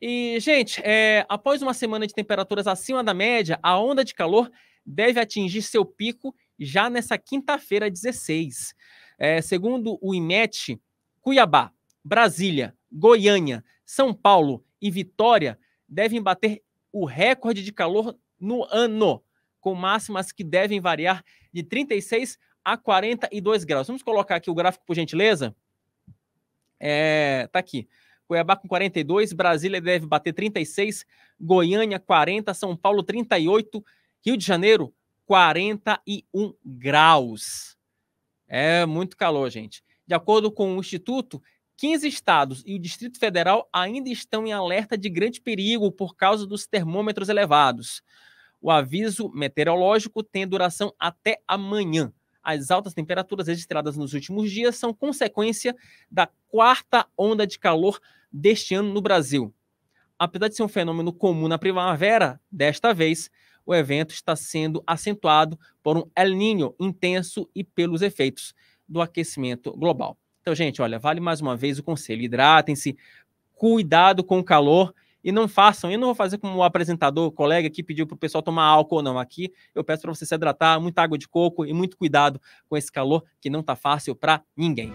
E, gente, é, após uma semana de temperaturas acima da média, a onda de calor deve atingir seu pico já nessa quinta-feira, 16. É, segundo o IMET, Cuiabá, Brasília, Goiânia, São Paulo e Vitória devem bater o recorde de calor no ano, com máximas que devem variar de 36 a 42 graus. Vamos colocar aqui o gráfico, por gentileza? É, tá aqui. Cuiabá com 42, Brasília deve bater 36, Goiânia 40, São Paulo 38, Rio de Janeiro 41 graus. É muito calor, gente. De acordo com o Instituto, 15 estados e o Distrito Federal ainda estão em alerta de grande perigo por causa dos termômetros elevados. O aviso meteorológico tem duração até amanhã. As altas temperaturas registradas nos últimos dias são consequência da quarta onda de calor deste ano no Brasil. Apesar de ser um fenômeno comum na primavera, desta vez o evento está sendo acentuado por um El Niño intenso e pelos efeitos do aquecimento global. Então, gente, olha, vale mais uma vez o conselho: hidratem-se, cuidado com o calor e não façam. Eu não vou fazer como o apresentador, o colega que pediu para o pessoal tomar álcool, não. Aqui eu peço para você se hidratar, muita água de coco e muito cuidado com esse calor que não está fácil para ninguém.